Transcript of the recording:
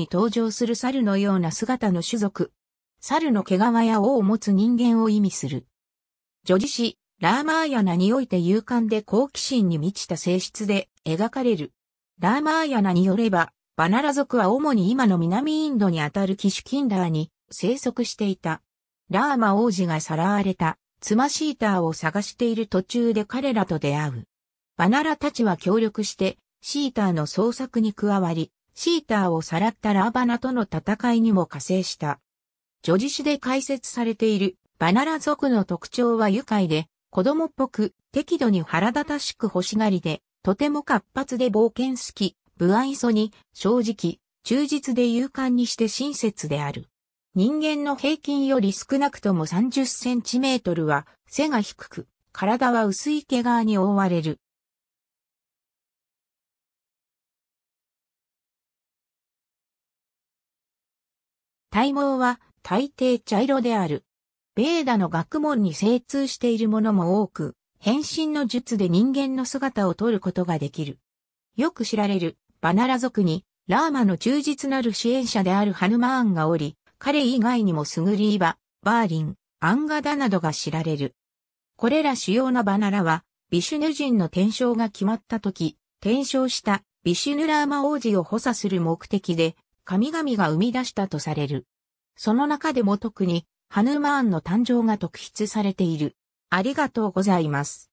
に登場する猿のような姿の種族。猿の毛皮や尾を持つ人間を意味する。女児詩、ラーマーヤナにおいて勇敢で好奇心に満ちた性質で描かれる。ラーマーヤナによれば、バナラ族は主に今の南インドにあたるキシュキンダーに生息していた。ラーマ王子がさらわれた、ツマシーターを探している途中で彼らと出会う。バナラたちは協力して、シーターの捜索に加わり、シーターをさらったラーバナとの戦いにも加勢した。女子誌で解説されているバナラ族の特徴は愉快で、子供っぽく、適度に腹立たしく欲しがりで、とても活発で冒険好き、不愛想に、正直、忠実で勇敢にして親切である。人間の平均より少なくとも30センチメートルは背が低く、体は薄い毛皮に覆われる。体毛は大抵茶色である。ベーダの学問に精通しているものも多く、変身の術で人間の姿を取ることができる。よく知られるバナラ族にラーマの忠実なる支援者であるハヌマーンがおり、彼以外にもスグリーバ、バーリン、アンガダなどが知られる。これら主要なバナラは、ビシュヌ人の転生が決まった時、転生したビシュヌラーマ王子を補佐する目的で神々が生み出したとされる。その中でも特に、ハヌーマーンの誕生が特筆されている。ありがとうございます。